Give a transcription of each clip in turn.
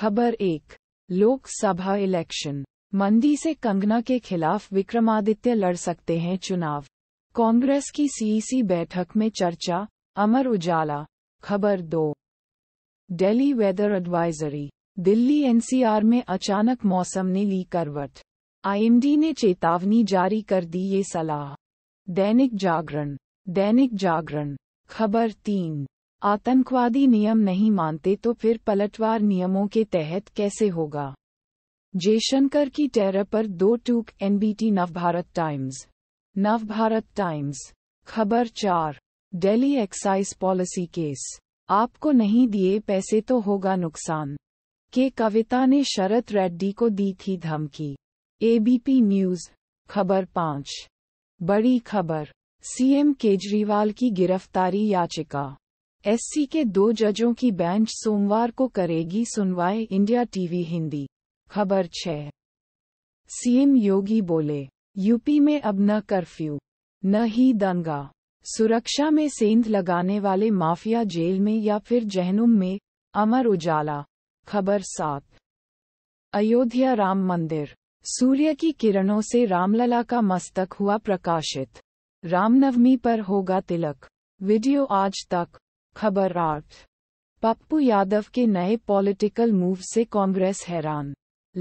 खबर एक लोकसभा इलेक्शन मंदी से कंगना के खिलाफ विक्रमादित्य लड़ सकते हैं चुनाव कांग्रेस की सीईसी बैठक में चर्चा अमर उजाला खबर दो Delhi weather advisory Delhi NCR में अचानक मौसम ने ली करवट आईएमडी ने चेतावनी जारी कर दी ये सलाह दैनिक जागरण दैनिक जागरण खबर तीन आतंकवादी नियम नहीं मानते तो फिर पलटवार नियमों के तहत कैसे होगा जयशंकर की टेरर पर दो टूक NBT Navbharat Times Navbharat Times खबर चार दिल्ली एक्साइज पॉलिसी केस आपको नहीं दिए पैसे तो होगा नुकसान के कविता ने शरद रेड्डी को दी थी धमकी एबीपी न्यूज खबर पांच बड़ी खबर सीएम केजरीवाल की गिरफ्तारी याचिका एससी के दो जजों की बेंच सोमवार को करेगी सुनवाई इंडिया टीवी हिंदी खबर छः सीएम योगी बोले यूपी में अब न कर्फ्यू न ही दंगा सुरक्षा में सेंध लगाने वाले माफिया जेल में या फिर जहनुम में अमर उजाला खबर सात अयोध्या राम मंदिर सूर्य की किरणों से रामलला का मस्तक हुआ प्रकाशित रामनवमी पर होगा तिलक वीडियो आज तक खबर आठ पप्पू यादव के नए पॉलिटिकल मूव से कांग्रेस हैरान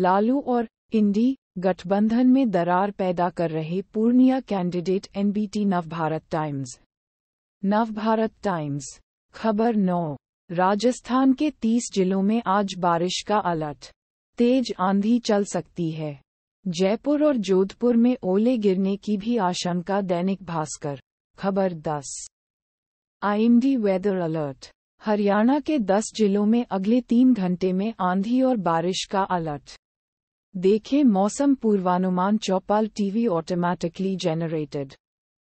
लालू और इंडी गठबंधन में दरार पैदा कर रहे Purnia candidate NBT Navbharat Times Navbharat Times खबर नौ राजस्थान के तीस जिलों में आज बारिश का अलर्ट तेज आंधी चल सकती है जयपुर और जोधपुर में ओले गिरने की भी आशंका दैनिक भास्कर खबर दस आईएमडी वेदर अलर्ट हरियाणा के 10 जिलों में अगले तीन घंटे में आंधी और बारिश का अलर्ट देखें मौसम पूर्वानुमान चौपाल टीवी ऑटोमैटिकली जेनरेटेड